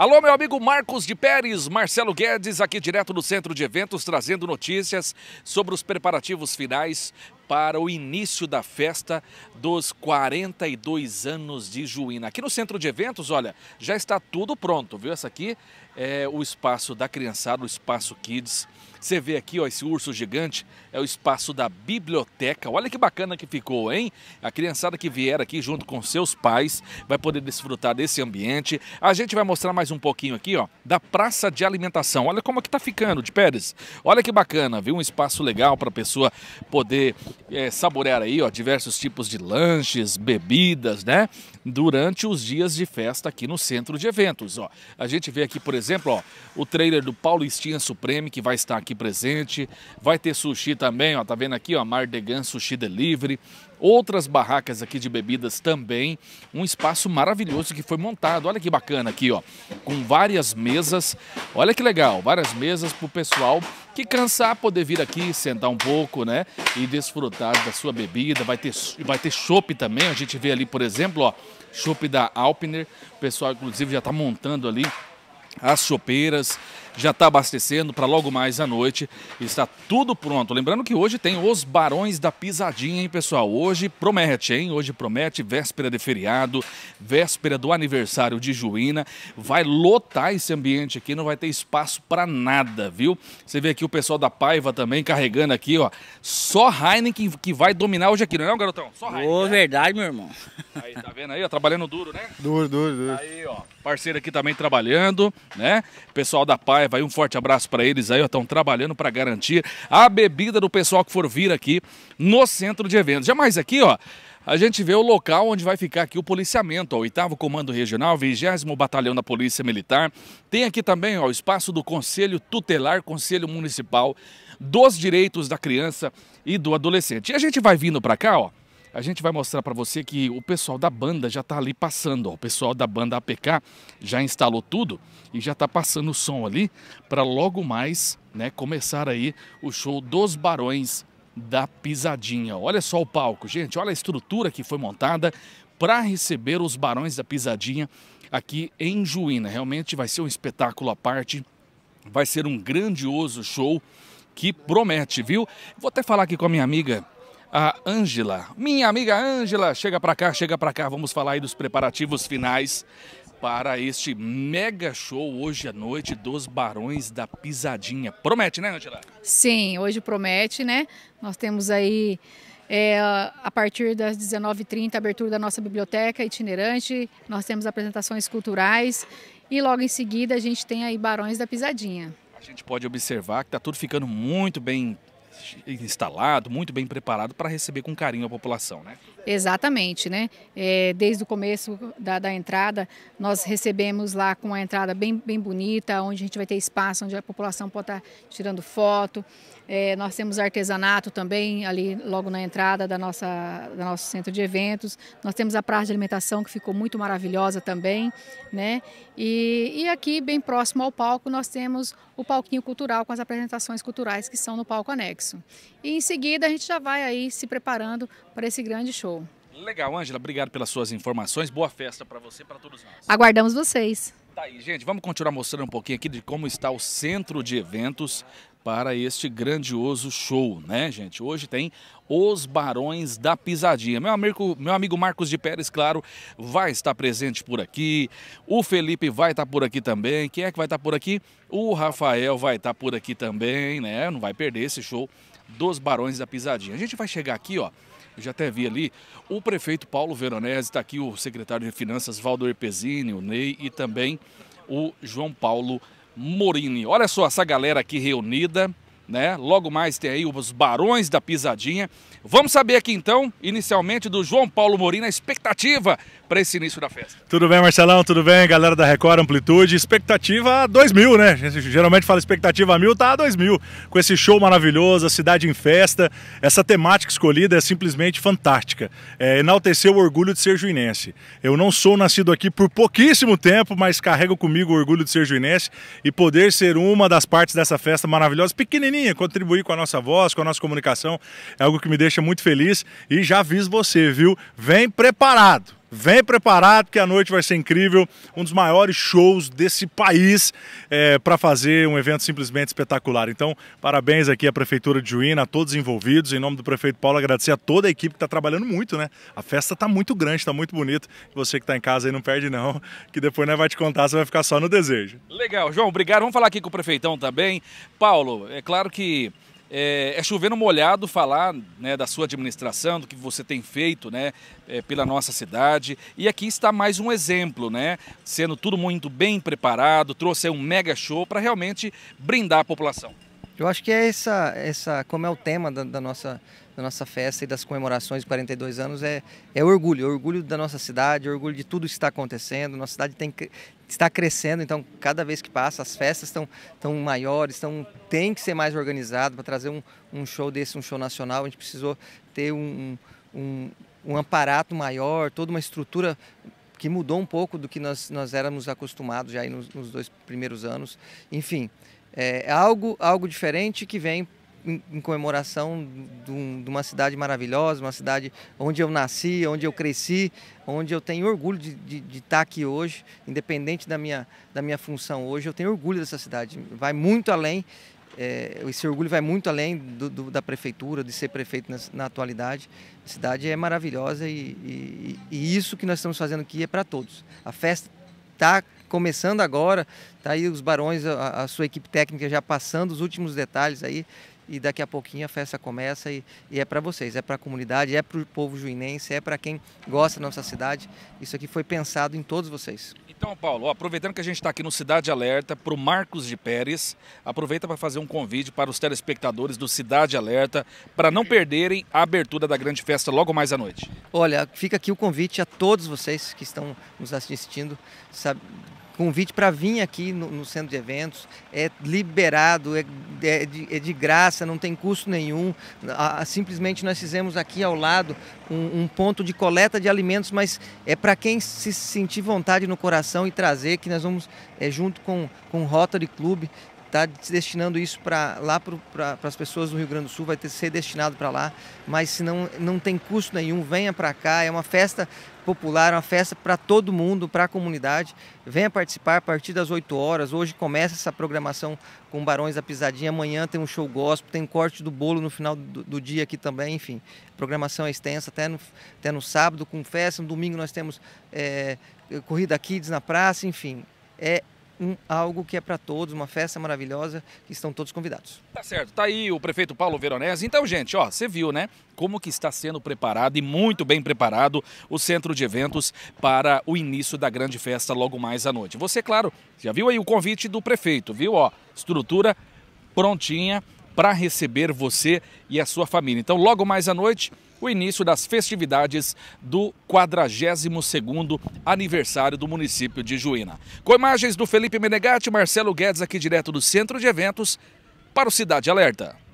Alô, meu amigo Marcos de Pérez, Marcelo Guedes, aqui direto do centro de eventos, trazendo notícias sobre os preparativos finais para o início da festa dos 42 anos de Juína. Aqui no centro de eventos, olha, já está tudo pronto, viu? Essa aqui é o espaço da criançada, o espaço Kids. Você vê aqui, ó, esse urso gigante é o espaço da biblioteca. Olha que bacana que ficou, hein? A criançada que vier aqui junto com seus pais vai poder desfrutar desse ambiente. A gente vai mostrar mais um pouquinho aqui, ó, da praça de alimentação. Olha como é que tá ficando, de Pérez. Olha que bacana, viu? Um espaço legal para a pessoa poder é, saborear aí, ó, diversos tipos de lanches, bebidas, né? Durante os dias de festa aqui no centro de eventos, ó. A gente vê aqui, por exemplo, ó, o trailer do Paulistinha Supreme, que vai estar aqui presente. Vai ter sushi também, ó, tá vendo aqui, ó, Mardegan Sushi Delivery. Outras barracas aqui de bebidas também. Um espaço maravilhoso que foi montado. Olha que bacana aqui, ó. Com várias mesas. Olha que legal, várias mesas pro pessoal que cansar poder vir aqui, sentar um pouco, né? E desfrutar da sua bebida. Vai ter, vai ter chopp também. A gente vê ali, por exemplo, ó, chopp da Alpner. O pessoal, inclusive, já está montando ali as chopeiras já está abastecendo para logo mais à noite. Está tudo pronto. Lembrando que hoje tem os Barões da Pisadinha, hein, pessoal? Hoje promete, hein? Hoje promete, véspera de feriado, véspera do aniversário de Juína. Vai lotar esse ambiente aqui, não vai ter espaço para nada, viu? Você vê aqui o pessoal da Paiva também carregando aqui, ó. Só Heineken que vai dominar hoje aqui, não é, garotão? Só Heineken. Ô, né? verdade, meu irmão. Aí, tá vendo aí, ó, trabalhando duro, né? Duro, duro, duro. Aí, ó, parceiro aqui também trabalhando, né? Pessoal da Paiva Saraiva aí, um forte abraço para eles aí, estão trabalhando para garantir a bebida do pessoal que for vir aqui no centro de eventos. Já mais aqui, ó, a gente vê o local onde vai ficar aqui o policiamento, o 8 Comando Regional, 20 Batalhão da Polícia Militar. Tem aqui também ó, o espaço do Conselho Tutelar, Conselho Municipal dos Direitos da Criança e do Adolescente. E a gente vai vindo para cá, ó, a gente vai mostrar para você que o pessoal da banda já está ali passando. Ó. O pessoal da banda APK já instalou tudo e já está passando o som ali para logo mais né, começar aí o show dos Barões da Pisadinha. Olha só o palco, gente. Olha a estrutura que foi montada para receber os Barões da Pisadinha aqui em Juína. Realmente vai ser um espetáculo à parte. Vai ser um grandioso show que promete, viu? Vou até falar aqui com a minha amiga a Ângela. Minha amiga Ângela, chega para cá, chega para cá, vamos falar aí dos preparativos finais para este mega show hoje à noite dos Barões da Pisadinha. Promete, né, Ângela? Sim, hoje promete, né? Nós temos aí é, a partir das 19h30, abertura da nossa biblioteca itinerante, nós temos apresentações culturais e logo em seguida a gente tem aí Barões da Pisadinha. A gente pode observar que está tudo ficando muito bem instalado, muito bem preparado para receber com carinho a população, né? Exatamente, né? É, desde o começo da, da, entrada, nós recebemos lá com a entrada bem, bem bonita, onde a gente vai ter espaço, onde a população pode estar tá tirando foto. É, nós temos artesanato também ali logo na entrada da nossa, do nosso centro de eventos. Nós temos a praça de alimentação que ficou muito maravilhosa também, né? E, e aqui, bem próximo ao palco, nós temos o palquinho cultural com as apresentações culturais que são no palco anexo isso. E em seguida a gente já vai aí se preparando para esse grande show. Legal, Ângela, obrigado pelas suas informações. Boa festa para você e para todos nós. Aguardamos vocês. Tá aí, gente. Vamos continuar mostrando um pouquinho aqui de como está o centro de eventos para este grandioso show, né, gente? Hoje tem Os Barões da Pisadinha. Meu amigo, meu amigo Marcos de Pérez, claro, vai estar presente por aqui. O Felipe vai estar por aqui também. Quem é que vai estar por aqui? O Rafael vai estar por aqui também, né? Não vai perder esse show dos Barões da Pisadinha. A gente vai chegar aqui, ó. Eu já até vi ali, o prefeito Paulo Veronese, está aqui o secretário de Finanças Valdo Pezini, o Ney e também o João Paulo Veronese Morini. Olha só essa galera aqui reunida, né? Logo mais tem aí os Barões da Pisadinha. Vamos saber aqui então, inicialmente, do João Paulo Morini, a expectativa para esse início da festa. Tudo bem, Marcelão? Tudo bem, galera da Record Amplitude? Expectativa 2 mil, né? A gente geralmente fala expectativa mil, tá a 2 mil. Com esse show maravilhoso, a cidade em festa, essa temática escolhida é simplesmente fantástica. É, enaltecer o orgulho de ser juinense. Eu não sou nascido aqui por pouquíssimo tempo, mas carrego comigo o orgulho de ser juinense e poder ser uma das partes dessa festa maravilhosa, pequenininha, contribuir com a nossa voz, com a nossa comunicação, é algo que me deixa muito feliz e já aviso você, viu? Vem preparado! Vem preparado que a noite vai ser incrível, um dos maiores shows desse país é, para fazer um evento simplesmente espetacular. Então, parabéns aqui à Prefeitura de Juína, a todos envolvidos. Em nome do prefeito Paulo, agradecer a toda a equipe que está trabalhando muito, né? A festa está muito grande, está muito bonita. Você que está em casa aí não perde não, que depois né, vai te contar, você vai ficar só no desejo. Legal, João, obrigado. Vamos falar aqui com o prefeitão também. Paulo, é claro que é, é chover no molhado falar né, da sua administração, do que você tem feito né, é, pela nossa cidade. E aqui está mais um exemplo, né? Sendo tudo muito bem preparado, trouxe um mega show para realmente brindar a população. Eu acho que é essa, essa como é o tema da, da nossa da nossa festa e das comemorações de 42 anos é, é orgulho, é orgulho da nossa cidade, é orgulho de tudo que está acontecendo. Nossa cidade tem, está crescendo, então cada vez que passa as festas estão estão maiores, estão tem que ser mais organizado para trazer um, um show desse, um show nacional. A gente precisou ter um, um, um aparato maior, toda uma estrutura que mudou um pouco do que nós, nós éramos acostumados já nos, nos dois primeiros anos. Enfim, é, é algo, algo diferente que vem em, em comemoração de, um, de, uma cidade maravilhosa, uma cidade onde eu nasci, onde eu cresci, onde eu tenho orgulho de, de, de, estar aqui hoje, independente da minha, da minha função hoje, eu tenho orgulho dessa cidade. Vai muito além, é, esse orgulho vai muito além do, do, da prefeitura, de ser prefeito na, na, atualidade. A cidade é maravilhosa e, e, e isso que nós estamos fazendo aqui é para todos. A festa está começando agora, tá aí os Barões, a, a, sua equipe técnica já passando os últimos detalhes aí e daqui a pouquinho a festa começa e, e é para vocês, é para a comunidade, é para o povo juinense, é para quem gosta da nossa cidade. Isso aqui foi pensado em todos vocês. Então, Paulo, aproveitando que a gente está aqui no Cidade Alerta, para o Marcos de Pérez, aproveita para fazer um convite para os telespectadores do Cidade Alerta para não perderem a abertura da grande festa logo mais à noite. Olha, fica aqui o convite a todos vocês que estão nos assistindo, sabe, convite para vir aqui no, no, centro de eventos. É liberado, é, é, de, é de, graça, não tem custo nenhum. A, simplesmente nós fizemos aqui ao lado um, um ponto de coleta de alimentos, mas é para quem se sentir vontade no coração e trazer, que nós vamos, é, junto com, com o Rotary Club, está destinando isso para lá para as pessoas do Rio Grande do Sul, vai ter, ser destinado para lá, mas se não, não tem custo nenhum, venha para cá, é uma festa popular, uma festa para todo mundo, para a comunidade. Venha participar a partir das 8 horas. Hoje começa essa programação com Barões da Pisadinha, amanhã tem um show gospel, tem um corte do bolo no final do, do dia aqui também, enfim. programação é extensa até no, até no sábado com festa, no domingo nós temos é, corrida kids na praça, enfim. É, um, algo que é para todos, uma festa maravilhosa, que estão todos convidados. Tá certo, tá aí o prefeito Paulo Veronese. Então, gente, ó, você viu, né, como que está sendo preparado e muito bem preparado o centro de eventos para o início da grande festa logo mais à noite. Você, claro, já viu aí o convite do prefeito, viu, ó, estrutura prontinha, para receber você e a sua família. Então, logo mais à noite, o início das festividades do 42º aniversário do município de Juína. Com imagens do Felipe Menegatti, Marcelo Guedes aqui direto do Centro de Eventos para o Cidade Alerta.